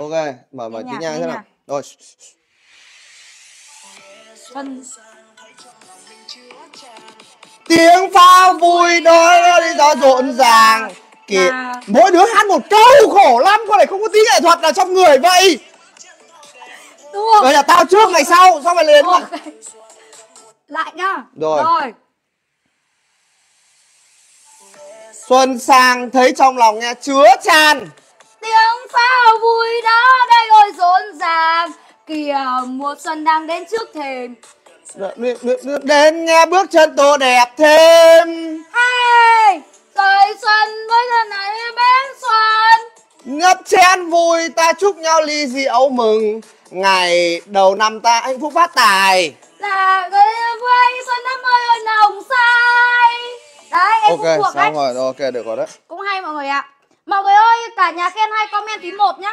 ok mở mở tiếng nhạc thế nào rồi Thân. tiếng pháo vui đó đi ra rộn ràng kì à. mỗi đứa hát một câu khổ lắm con này không có tí nghệ thuật nào trong người vậy đúng không rồi là tao trước mày sau xong mày lên okay. lại nhá rồi, rồi. Xuân sang thấy trong lòng nghe chứa chan pháo vui đó đây ôi rộn ràng kìa mùa xuân đang đến trước thềm dạ, đến nghe bước chân tô đẹp thêm hey, trời xuân với thân này bên xuân ngấp chén vui ta chúc nhau ly rượu mừng ngày đầu năm ta anh phúc phát tài là với xuân năm mới ơi nồng say đấy em okay, cũng thuộc xong đấy. rồi ok được rồi đấy cũng hay mọi người ạ Mọi người ơi, cả nhà khen hay comment tí một nhá.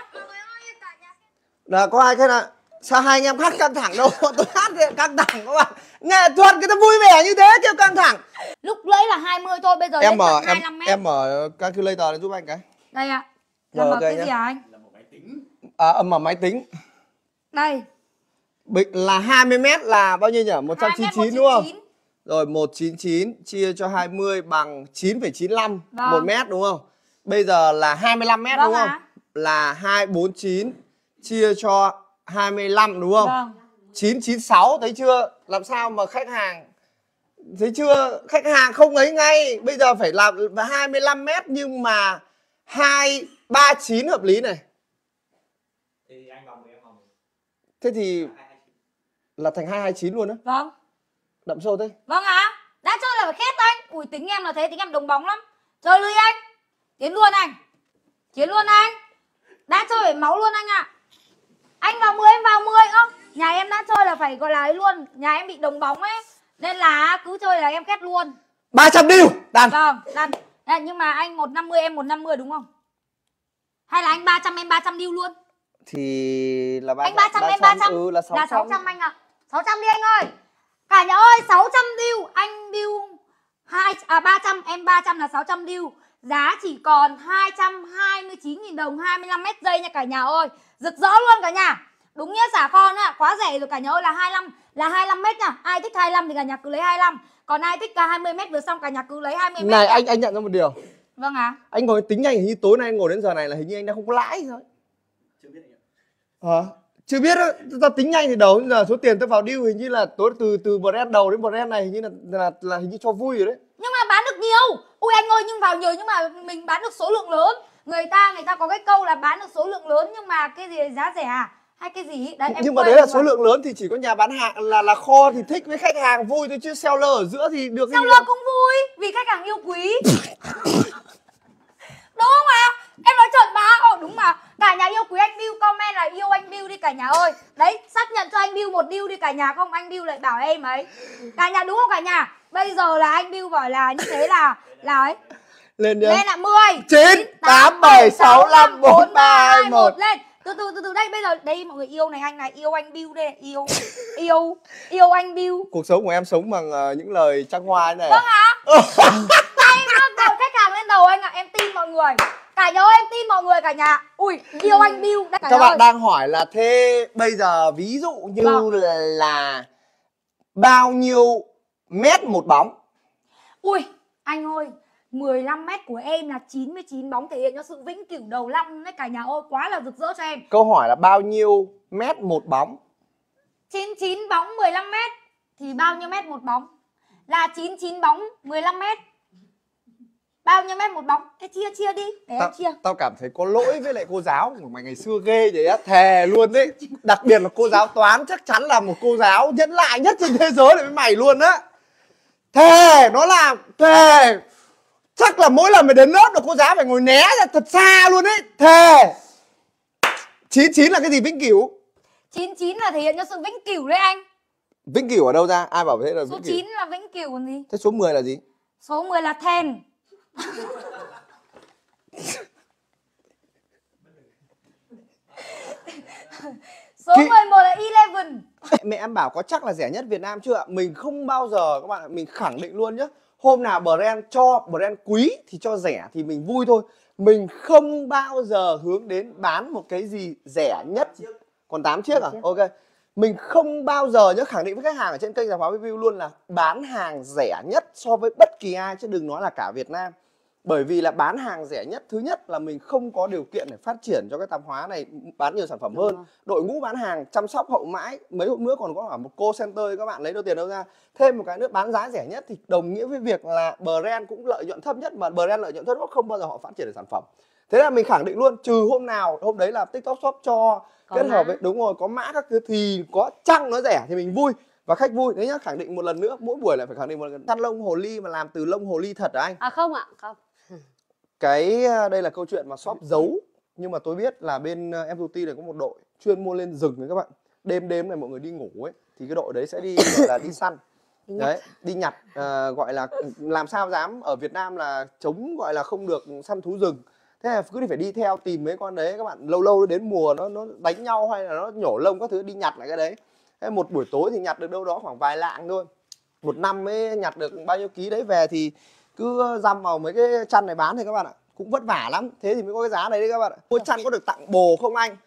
Là dạ, có ai khen ạ? Sao hai anh em hát căng thẳng đâu? Tôi hát thì căng thẳng các bạn. Nghệ thuật người ta vui vẻ như thế kêu căng thẳng. Lúc lấy là 20 thôi, bây giờ em lên mở, 25 m. Em mở calculator để giúp anh cái. Đây ạ. À. Là mở cái nhá. gì hả anh? Là một máy tính. À mở máy tính. Đây. Bịch là 20 m là bao nhiêu nhỉ? 199 đúng không? Rồi 199 chia cho 20 bằng 9,95 vâng. 1 mét đúng không? bây giờ là 25 mét vâng đúng không? À. Là 249 chia cho 25 đúng không? Vâng. 996 thấy chưa? Làm sao mà khách hàng thấy chưa? Khách hàng không ấy ngay. Bây giờ phải làm 25 mét nhưng mà 239 hợp lý này. Thì anh vòng em vòng. Thế thì là thành 229 luôn á? Vâng. Đậm sâu thế. Vâng ạ. À. Đã chơi là khét anh. Ui tính em là thế, tính em đồng bóng lắm. Chơi lưới anh. Tiến luôn anh Tiến luôn anh Đã chơi phải máu luôn anh ạ à. Anh vào 10 em vào 10 không Nhà em đã chơi là phải gọi là ấy luôn Nhà em bị đồng bóng ấy Nên là cứ chơi là em kết luôn 300 điêu Đàn Vâng đàn Đấy, Nhưng mà anh 150 em 150 đúng không Hay là anh 300 em 300 điêu luôn Thì là 300 Anh 300, 300 em 300 ừ, là, 600. là 600 anh ạ à. 600 đi anh ơi Cả nhà ơi 600 điêu Anh điêu 2 à 300 em 300 là 600 điêu Giá chỉ còn 229.000 đồng 25 mét dây nha cả nhà ơi Rực rỡ luôn cả nhà Đúng nghĩa giả con á, quá rẻ rồi cả nhà ơi là 25 là 25 mét nha. Ai thích 25 thì cả nhà cứ lấy 25. Còn ai thích cả 20 mét vừa xong cả nhà cứ lấy 20 mét. Này anh anh nhận ra một điều. Vâng ạ. À? Anh ngồi tính nhanh hình như tối nay anh ngồi đến giờ này là hình như anh đang không có lãi rồi. Chưa biết Hả? chưa biết đó, ta tính nhanh thì đầu giờ số tiền tôi vào deal hình như là tối từ từ brand đầu đến brand này hình như là là, là hình như cho vui rồi đấy. Nhưng mà bán được nhiều ui anh ơi nhưng vào nhiều nhưng mà mình bán được số lượng lớn người ta người ta có cái câu là bán được số lượng lớn nhưng mà cái gì giá rẻ à hay cái gì đấy em nhưng mà đấy là số lượng lớn thì chỉ có nhà bán hàng là là kho thì thích với khách hàng vui thôi chứ seller ở giữa thì được seller là... cũng vui vì khách hàng yêu quý đúng không ạ à? em nói chuẩn cả nhà ơi Đấy xác nhận cho anh Bill một deal đi cả nhà không anh Bill lại bảo em ấy Cả nhà đúng không cả nhà Bây giờ là anh Bill bảo là như thế là Là ấy Lên đi Lên là mười chín tám bảy sáu năm bốn ba hai một Lên từ từ từ từ đây bây giờ đây mọi người yêu này anh này yêu anh Bill đây yêu yêu yêu anh Bill cuộc sống của em sống bằng uh, những lời trăng hoa này vâng ạ tay em vâng, đầu khách hàng lên đầu anh ạ à. em tin mọi người Cả nhà ơi, em tin mọi người cả nhà Ui, yêu anh Bill Các bạn ơi. đang hỏi là thế bây giờ ví dụ như vâng. là, là bao nhiêu mét một bóng? Ui, anh ơi 15 mét của em là 99 bóng thể hiện cho sự vĩnh cửu đầu năm đấy cả nhà ơi quá là rực rỡ cho em Câu hỏi là bao nhiêu mét một bóng? 99 bóng 15 mét thì bao nhiêu mét một bóng? Là 99 bóng 15 mét bao nhiêu mét một bóng thế chia chia đi để Ta, em chia tao cảm thấy có lỗi với lại cô giáo của mày ngày xưa ghê vậy á thề luôn đấy đặc biệt là cô giáo toán chắc chắn là một cô giáo nhẫn lại nhất trên thế giới là với mày luôn á thề nó là thề chắc là mỗi lần mày đến lớp là cô giáo phải ngồi né ra thật xa luôn đấy thề chín chín là cái gì vĩnh cửu chín chín là thể hiện cho sự vĩnh cửu đấy anh vĩnh cửu ở đâu ra ai bảo thế là số chín là vĩnh cửu còn gì thế số 10 là gì số 10 là thèn Số Kì... 11 là Eleven Mẹ em bảo có chắc là rẻ nhất Việt Nam chưa ạ? Mình không bao giờ các bạn ạ, mình khẳng định luôn nhé Hôm nào brand cho brand quý thì cho rẻ thì mình vui thôi Mình không bao giờ hướng đến bán một cái gì rẻ nhất Còn 8 chiếc à? Ok mình không bao giờ nhớ khẳng định với khách hàng ở trên kênh giảm hóa review luôn là bán hàng rẻ nhất so với bất kỳ ai chứ đừng nói là cả Việt Nam bởi vì là bán hàng rẻ nhất thứ nhất là mình không có điều kiện để phát triển cho cái tạp hóa này bán nhiều sản phẩm Đúng hơn rồi. đội ngũ bán hàng chăm sóc hậu mãi mấy hôm nữa còn có cả một cô center các bạn lấy đâu tiền đâu ra thêm một cái nữa bán giá rẻ nhất thì đồng nghĩa với việc là brand cũng lợi nhuận thấp nhất mà brand lợi nhuận thấp nhất không bao giờ họ phát triển được sản phẩm thế là mình khẳng định luôn trừ hôm nào hôm đấy là tiktok shop cho có kết mã. hợp với đúng rồi có mã các thứ thì có chăng nó rẻ thì mình vui và khách vui đấy nhá khẳng định một lần nữa mỗi buổi lại phải khẳng định một lần khăn lông hồ ly mà làm từ lông hồ ly thật à anh à không ạ không cái đây là câu chuyện mà shop giấu nhưng mà tôi biết là bên em MUT này có một đội chuyên mua lên rừng đấy các bạn đêm đêm này mọi người đi ngủ ấy thì cái đội đấy sẽ đi gọi là đi săn đấy đi nhặt à, gọi là làm sao dám ở Việt Nam là chống gọi là không được săn thú rừng thế là cứ phải đi theo tìm mấy con đấy các bạn lâu lâu đến mùa nó nó đánh nhau hay là nó nhổ lông các thứ đi nhặt lại cái đấy thế một buổi tối thì nhặt được đâu đó khoảng vài lạng thôi một năm mới nhặt được bao nhiêu ký đấy về thì cứ dăm vào mấy cái chăn này bán thì các bạn ạ cũng vất vả lắm thế thì mới có cái giá đấy đấy các bạn ạ mua chăn có được tặng bồ không anh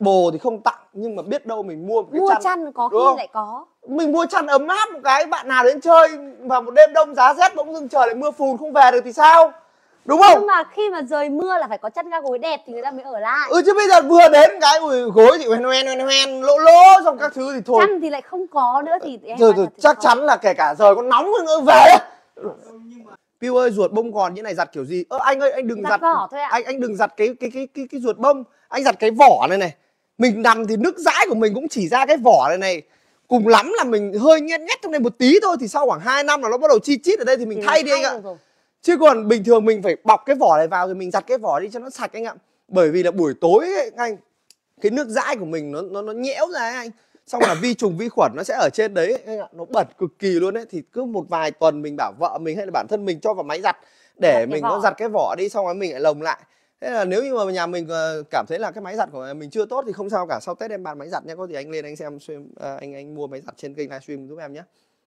bồ thì không tặng nhưng mà biết đâu mình mua một cái mua chăn, chăn có khi lại có mình mua chăn ấm áp một cái bạn nào đến chơi vào một đêm đông giá rét bỗng dưng trời lại mưa phùn không về được thì sao đúng không nhưng mà khi mà rời mưa là phải có chăn ga gối đẹp thì người ta mới ở lại ừ chứ bây giờ vừa đến cái ui gối thì hoen hoen hoen hoen lỗ lỗ xong các thứ thì thôi chăn thì lại không có nữa thì em rồi, rồi chắc chắn là kể cả rời có nóng hơn nữa về Piu ơi ruột bông gòn như này giặt kiểu gì? Ơ anh ơi anh đừng giặt, giặt vỏ thôi ạ. anh anh đừng giặt cái cái cái cái cái ruột bông, anh giặt cái vỏ này này. Mình nằm thì nước dãi của mình cũng chỉ ra cái vỏ này này. Cùng lắm là mình hơi nhét nhét trong đây một tí thôi thì sau khoảng 2 năm là nó bắt đầu chi chít ở đây thì mình thì ừ, thay đi anh ạ. Rồi. Chứ còn bình thường mình phải bọc cái vỏ này vào rồi mình giặt cái vỏ đi cho nó sạch anh ạ. Bởi vì là buổi tối ấy, anh cái nước dãi của mình nó nó nó nhẽo ra ấy, anh xong là vi trùng vi khuẩn nó sẽ ở trên đấy nó bẩn cực kỳ luôn đấy thì cứ một vài tuần mình bảo vợ mình hay là bản thân mình cho vào máy giặt để mình vỏ. nó giặt cái vỏ đi xong rồi mình lại lồng lại thế là nếu như mà nhà mình ờ, cảm thấy là cái máy giặt của mình chưa tốt thì không sao cả sau tết em bán máy giặt nhé có gì anh lên anh xem ờ, anh anh mua máy giặt trên kênh livestream giúp em nhé